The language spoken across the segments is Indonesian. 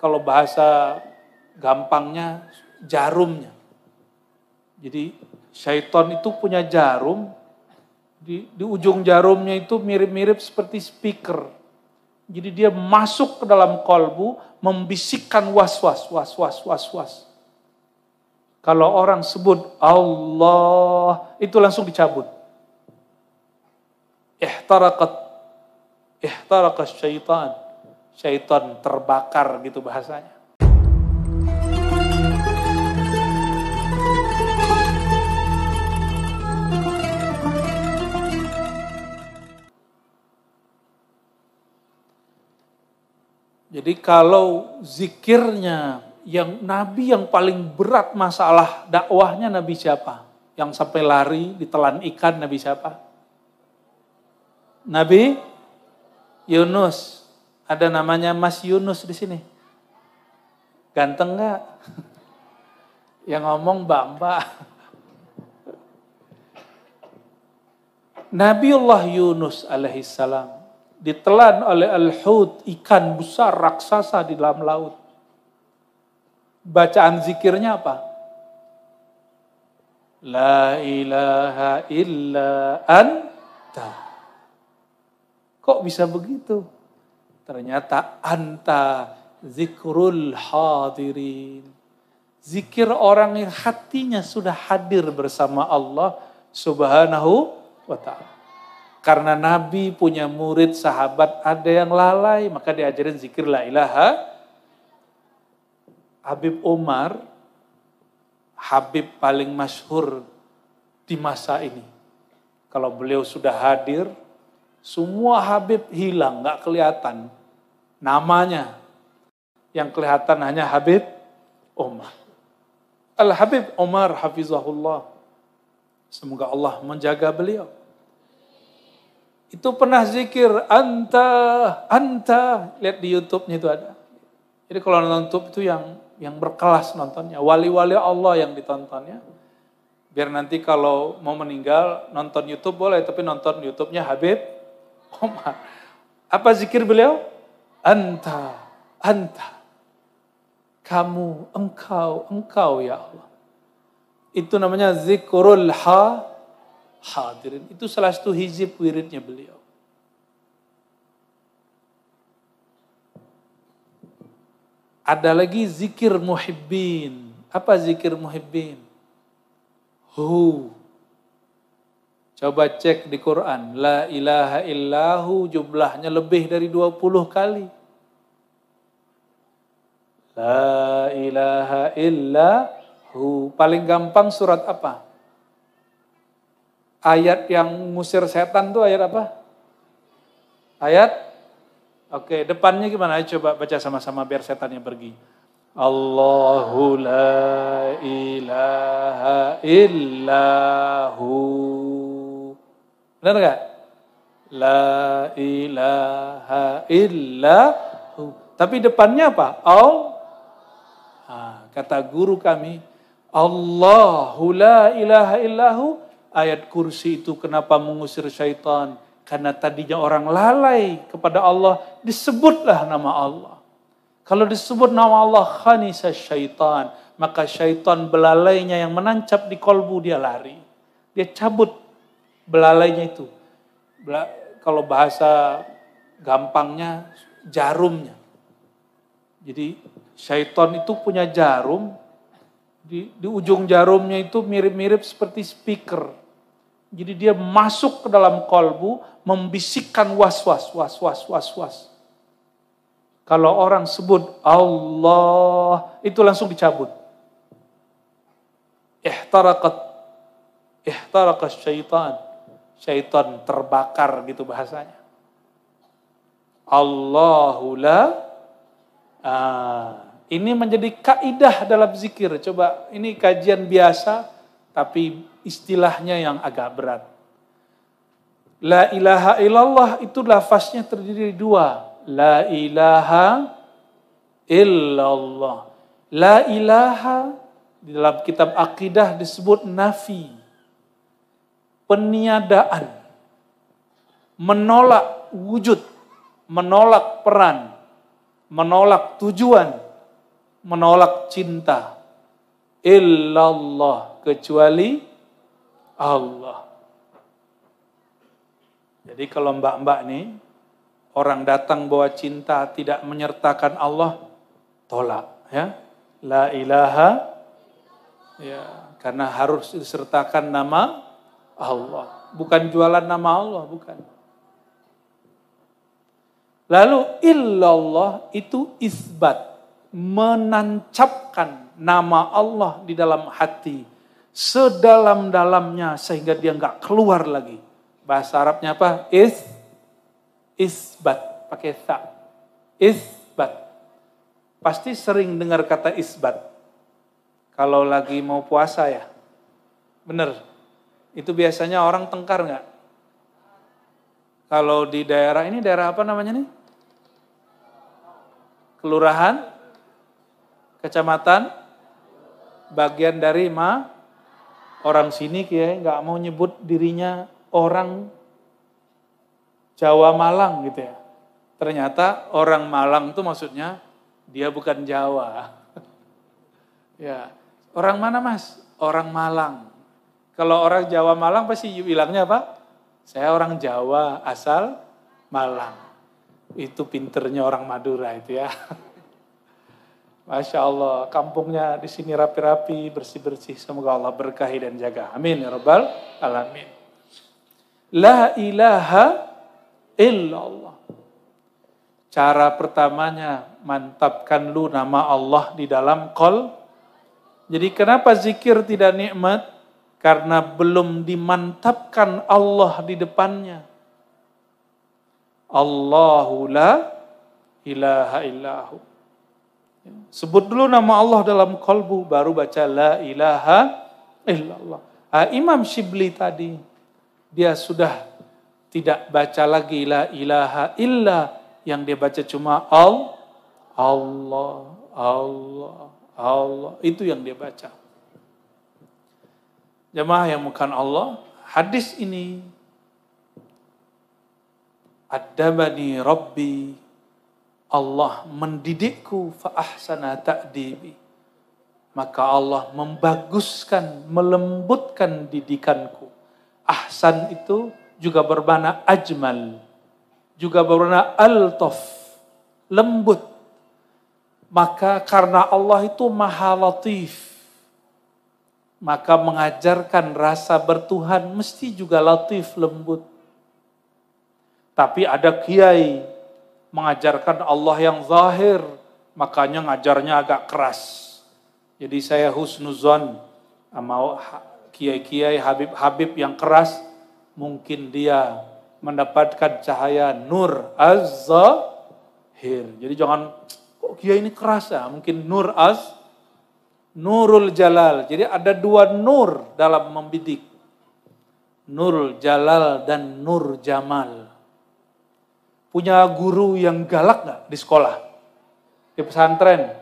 kalau bahasa gampangnya jarumnya. Jadi syaiton itu punya jarum, di, di ujung jarumnya itu mirip-mirip seperti speaker. Jadi dia masuk ke dalam kolbu, membisikkan was-was, was-was, was-was. Kalau orang sebut Allah, itu langsung dicabut. Ihtaraqat, ihtaraqat syaitan syaitan terbakar gitu bahasanya. Jadi kalau zikirnya yang nabi yang paling berat masalah dakwahnya nabi siapa? Yang sampai lari ditelan ikan nabi siapa? Nabi Yunus. Ada namanya Mas Yunus di sini. Ganteng nggak? Yang ngomong Mbak Mbak. Nabiullah Yunus alaihissalam ditelan oleh al-hud ikan besar raksasa di dalam laut. Bacaan zikirnya apa? La ilaha illa anta. Kok bisa begitu? Ternyata anta zikrul hadirin. Zikir orang yang hatinya sudah hadir bersama Allah subhanahu wa ta'ala. Karena Nabi punya murid sahabat ada yang lalai, maka diajarin zikir la ilaha. Habib Umar, Habib paling masyhur di masa ini. Kalau beliau sudah hadir, semua Habib hilang, nggak kelihatan namanya. Yang kelihatan hanya Habib Omar Al-Habib Omar Hafizahullah. Semoga Allah menjaga beliau. Itu pernah zikir, anta, anta. Lihat di Youtube-nya itu ada. Jadi kalau nonton YouTube itu yang yang berkelas nontonnya. Wali-wali Allah yang ditontonnya biar nanti kalau mau meninggal nonton YouTube boleh, tapi nonton YouTube-nya Habib Omar. Apa zikir beliau? Anta, anta. Kamu, engkau, engkau ya Allah. Itu namanya zikrul ha, hadirin. Itu salah satu hizib wiridnya beliau. Ada lagi zikir muhibbin. Apa zikir muhibbin? Hu, Coba cek di Quran, la ilaha illahu jumlahnya lebih dari 20 kali. La ilaha illahu. Paling gampang surat apa? Ayat yang ngusir setan tuh ayat apa? Ayat? Oke, depannya gimana? Ayo coba baca sama-sama biar setannya pergi. Allahu la ilaha illahu. Benar gak? La ilaha illa Tapi depannya apa? Allah kata guru kami, Allahu la ilaha illahu. Ayat kursi itu kenapa mengusir syaitan? Karena tadinya orang lalai kepada Allah, disebutlah nama Allah. Kalau disebut nama Allah khanisa syaitan, maka syaitan belalainya yang menancap di kolbu dia lari. Dia cabut belalainya itu. Bela, kalau bahasa gampangnya jarumnya. Jadi syaiton itu punya jarum, di, di ujung jarumnya itu mirip-mirip seperti speaker. Jadi dia masuk ke dalam kolbu, membisikkan was-was, was-was, was-was. Kalau orang sebut Allah, itu langsung dicabut. Ihtarakat, ihtarakat syaitan syaitan terbakar gitu bahasanya. Allahu ah, ini menjadi kaidah dalam zikir. Coba ini kajian biasa tapi istilahnya yang agak berat. La ilaha illallah itu lafaznya terdiri dua. La ilaha illallah. La ilaha di dalam kitab akidah disebut nafi peniadaan, menolak wujud, menolak peran, menolak tujuan, menolak cinta. Illallah kecuali Allah. Jadi kalau mbak-mbak nih, orang datang bawa cinta tidak menyertakan Allah, tolak ya. La ilaha ya, karena harus disertakan nama Allah. Bukan jualan nama Allah, bukan. Lalu illallah itu isbat, menancapkan nama Allah di dalam hati sedalam-dalamnya sehingga dia nggak keluar lagi. Bahasa Arabnya apa? Is isbat pakai tak Isbat. Pasti sering dengar kata isbat. Kalau lagi mau puasa ya. Benar. Itu biasanya orang tengkar nggak? Kalau di daerah ini daerah apa namanya nih? Kelurahan, kecamatan, bagian dari ma orang sini kiai nggak mau nyebut dirinya orang Jawa Malang gitu ya. Ternyata orang Malang itu maksudnya dia bukan Jawa. ya, orang mana Mas? Orang Malang. Kalau orang Jawa Malang pasti bilangnya apa? Saya orang Jawa asal Malang. Itu pinternya orang Madura itu ya. Masya Allah, kampungnya di sini rapi-rapi, bersih-bersih. Semoga Allah berkahi dan jaga. Amin ya Rabbal Alamin. La ilaha illallah. Cara pertamanya, mantapkan lu nama Allah di dalam kol. Jadi kenapa zikir tidak nikmat? karena belum dimantapkan Allah di depannya. Allahu la ilaha illahu. Sebut dulu nama Allah dalam kalbu, baru baca la ilaha illallah. Ah, Imam Shibli tadi, dia sudah tidak baca lagi la ilaha illa, yang dia baca cuma al, Allah, Allah, Allah. Itu yang dia baca. Jemaah yang bukan Allah, hadis ini Adabani Rabbi Allah mendidikku fa ahsana ta'dibi. Maka Allah membaguskan, melembutkan didikanku. Ahsan itu juga bermakna ajmal. Juga bermakna altof. Lembut. Maka karena Allah itu maha latif maka mengajarkan rasa bertuhan mesti juga latif, lembut. Tapi ada kiai mengajarkan Allah yang zahir, makanya ngajarnya agak keras. Jadi saya husnuzon sama kiai-kiai Habib-Habib yang keras, mungkin dia mendapatkan cahaya nur az-zahir. Jadi jangan, kok kiai ini keras ya? Mungkin nur az Nurul Jalal. Jadi ada dua nur dalam membidik. Nur Jalal dan Nur Jamal. Punya guru yang galak nggak di sekolah? Di pesantren?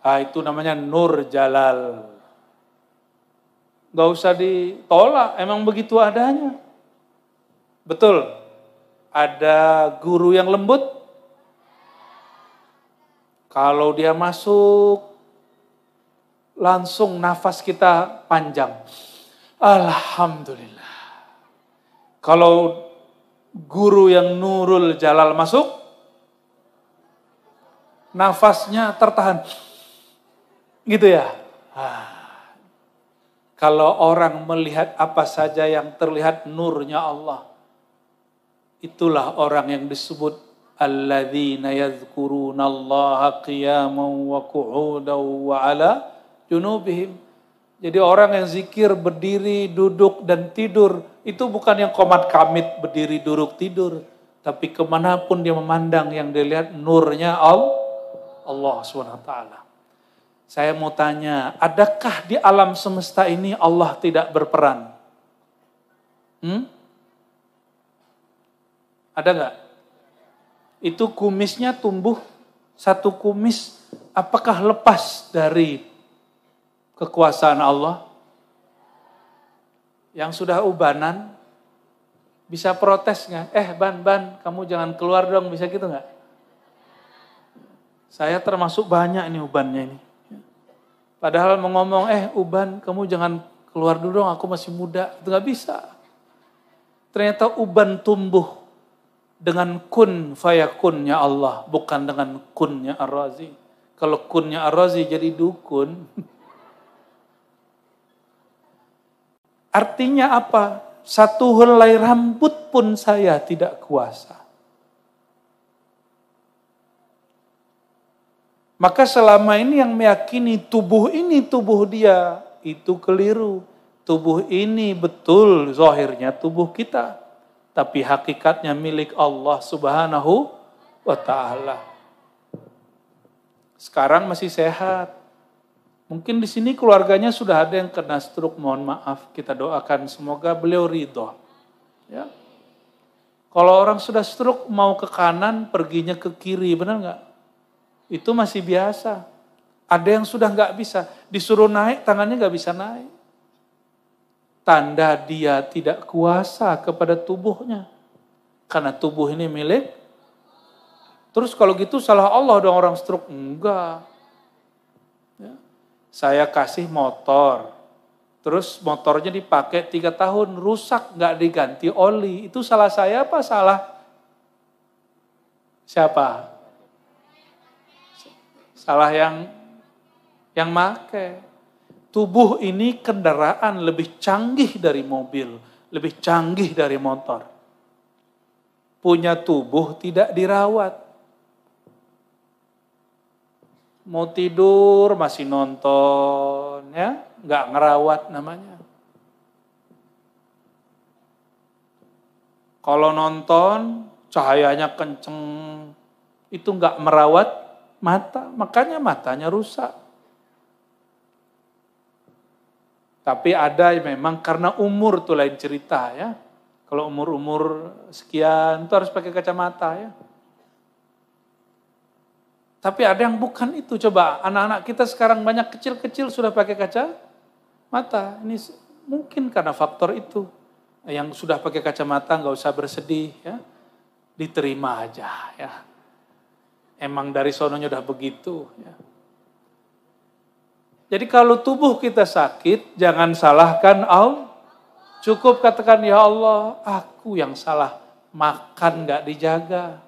Ah, itu namanya Nur Jalal. Gak usah ditolak, emang begitu adanya. Betul, ada guru yang lembut. Kalau dia masuk, langsung nafas kita panjang. Alhamdulillah. Kalau guru yang Nurul Jalal masuk, nafasnya tertahan. Gitu ya. Ah. Kalau orang melihat apa saja yang terlihat nurnya Allah, itulah orang yang disebut alladzina Allah qiyaman wa qu'udan wa ala junubihim. Jadi orang yang zikir berdiri, duduk, dan tidur, itu bukan yang komat kamit berdiri, duduk, tidur. Tapi kemanapun dia memandang, yang dilihat nurnya Allah, Allah SWT. Saya mau tanya, adakah di alam semesta ini Allah tidak berperan? Hmm? Ada nggak? Itu kumisnya tumbuh satu kumis, apakah lepas dari kekuasaan Allah, yang sudah ubanan, bisa protes nggak? Eh, ban, ban, kamu jangan keluar dong, bisa gitu nggak? Saya termasuk banyak ini ubannya ini. Padahal mengomong, eh uban, kamu jangan keluar dulu dong, aku masih muda. Itu nggak bisa. Ternyata uban tumbuh dengan kun fayakunnya Allah, bukan dengan kunnya Ar-Razi. Kalau kunnya Ar-Razi jadi dukun, Artinya apa? Satu helai rambut pun saya tidak kuasa. Maka selama ini yang meyakini tubuh ini tubuh dia, itu keliru. Tubuh ini betul zahirnya tubuh kita. Tapi hakikatnya milik Allah subhanahu wa ta'ala. Sekarang masih sehat. Mungkin di sini keluarganya sudah ada yang kena stroke, mohon maaf, kita doakan semoga beliau ridho. Ya. Kalau orang sudah stroke mau ke kanan, perginya ke kiri, benar nggak? Itu masih biasa. Ada yang sudah nggak bisa, disuruh naik tangannya nggak bisa naik. Tanda dia tidak kuasa kepada tubuhnya. Karena tubuh ini milik. Terus kalau gitu salah Allah dong orang stroke? Enggak saya kasih motor, terus motornya dipakai tiga tahun, rusak, nggak diganti oli. Itu salah saya apa salah siapa? Salah yang yang make. Tubuh ini kendaraan lebih canggih dari mobil, lebih canggih dari motor. Punya tubuh tidak dirawat Mau tidur masih nonton, ya nggak ngerawat namanya. Kalau nonton cahayanya kenceng, itu nggak merawat mata, makanya matanya rusak. Tapi ada memang karena umur tuh lain cerita ya. Kalau umur-umur sekian itu harus pakai kacamata ya. Tapi ada yang bukan itu. Coba anak-anak kita sekarang banyak kecil-kecil sudah pakai kaca mata. Ini mungkin karena faktor itu. Yang sudah pakai kacamata nggak usah bersedih ya. Diterima aja ya. Emang dari sononya udah begitu ya. Jadi kalau tubuh kita sakit, jangan salahkan Allah. Cukup katakan, ya Allah, aku yang salah. Makan nggak dijaga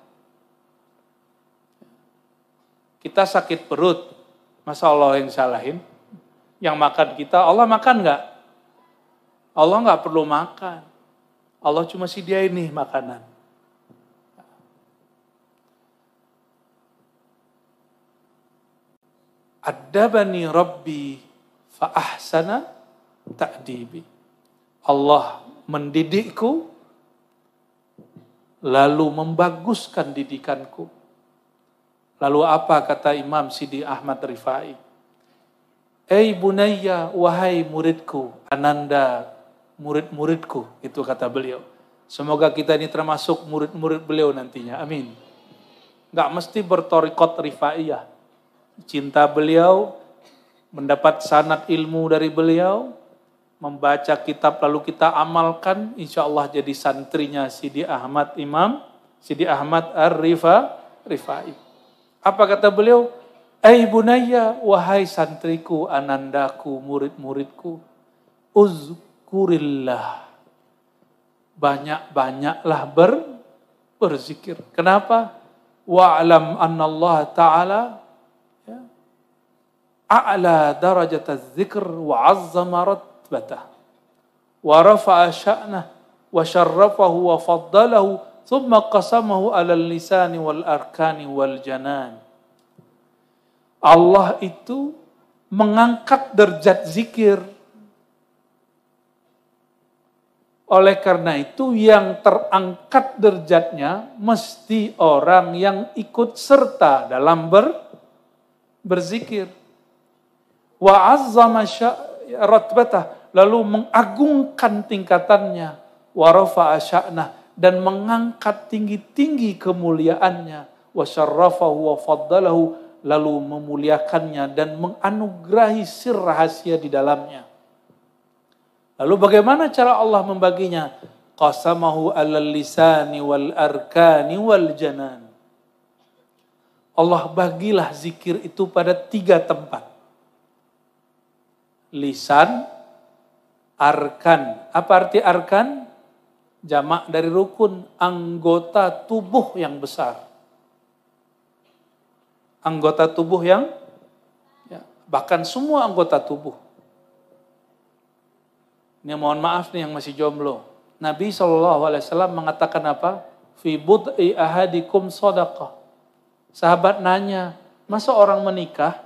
kita sakit perut, masa Allah yang salahin? Yang makan kita, Allah makan nggak? Allah nggak perlu makan. Allah cuma sediain nih makanan. Adabani Rabbi fa'ahsana ta'dibi. Allah mendidikku, lalu membaguskan didikanku Lalu apa kata Imam Sidi Ahmad Rifai? Ei Bunaya, wahai muridku, ananda, murid-muridku, itu kata beliau. Semoga kita ini termasuk murid-murid beliau nantinya, amin. Gak mesti bertorikot rifaiyah. Cinta beliau, mendapat sanat ilmu dari beliau, membaca kitab lalu kita amalkan, insya Allah jadi santrinya Sidi Ahmad Imam, Sidi Ahmad Ar-Rifa, Rifai. Apa kata beliau? Ei bunaya, wahai santriku, anandaku, murid-muridku. Uzkurillah. Banyak-banyaklah ber, berzikir. Kenapa? Wa'alam Allah ta'ala ya, a'la darajat zikr wa ratbatah wa rafa'a sya'nah wa syarrafahu wa faddalahu ثم قسمه على اللسان والأركان والجنان Allah itu mengangkat derajat zikir. Oleh karena itu yang terangkat derajatnya mesti orang yang ikut serta dalam ber, berzikir. Wa azzama lalu mengagungkan tingkatannya wa rafa'a dan mengangkat tinggi-tinggi kemuliaannya wa wa faddalahu lalu memuliakannya dan menganugerahi sir rahasia di dalamnya. Lalu bagaimana cara Allah membaginya? Qasamahu alal lisani wal arkani wal janan. Allah bagilah zikir itu pada tiga tempat. Lisan, arkan. Apa arti arkan? Jamak dari rukun, anggota tubuh yang besar. Anggota tubuh yang, ya, bahkan semua anggota tubuh. Ini mohon maaf nih yang masih jomblo. Nabi SAW mengatakan apa? Fi bud'i ahadikum sodakoh. Sahabat nanya, masa orang menikah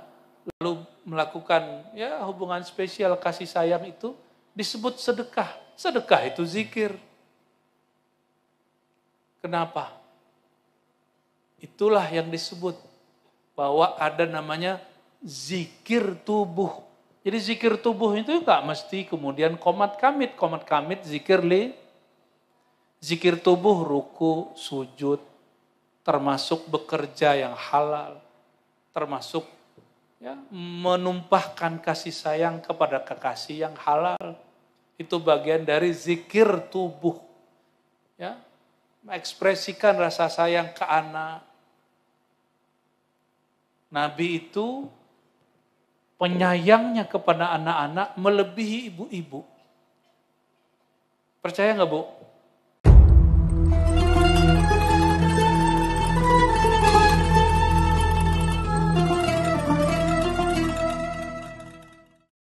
lalu melakukan ya hubungan spesial kasih sayang itu disebut sedekah. Sedekah itu zikir. Kenapa? Itulah yang disebut bahwa ada namanya zikir tubuh. Jadi zikir tubuh itu nggak mesti kemudian komat kamit, komat kamit zikir li. Zikir tubuh ruku, sujud, termasuk bekerja yang halal, termasuk ya, menumpahkan kasih sayang kepada kekasih yang halal. Itu bagian dari zikir tubuh. Ya, mengekspresikan rasa sayang ke anak. Nabi itu penyayangnya kepada anak-anak melebihi ibu-ibu. Percaya nggak bu?